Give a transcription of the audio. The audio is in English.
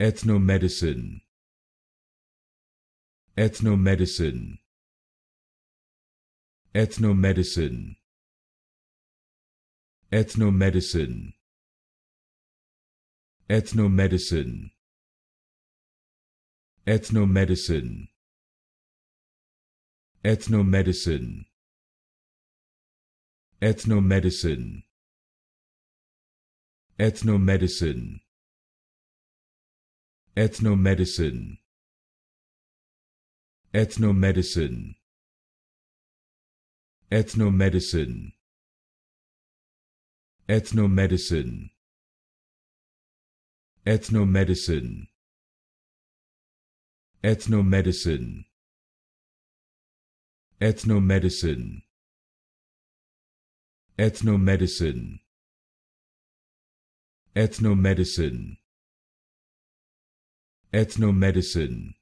Ethnomedicine Ethnomedicine Ethnomedicine Ethnomedicine Ethnomedicine Ethnomedicine Ethnomedicine Ethnomedicine Ethnomedicine Ethnomedicine Ethnomedicine Ethnomedicine Ethnomedicine Ethnomedicine Ethnomedicine Ethnomedicine Ethnomedicine Ethnomedicine ethnomedicine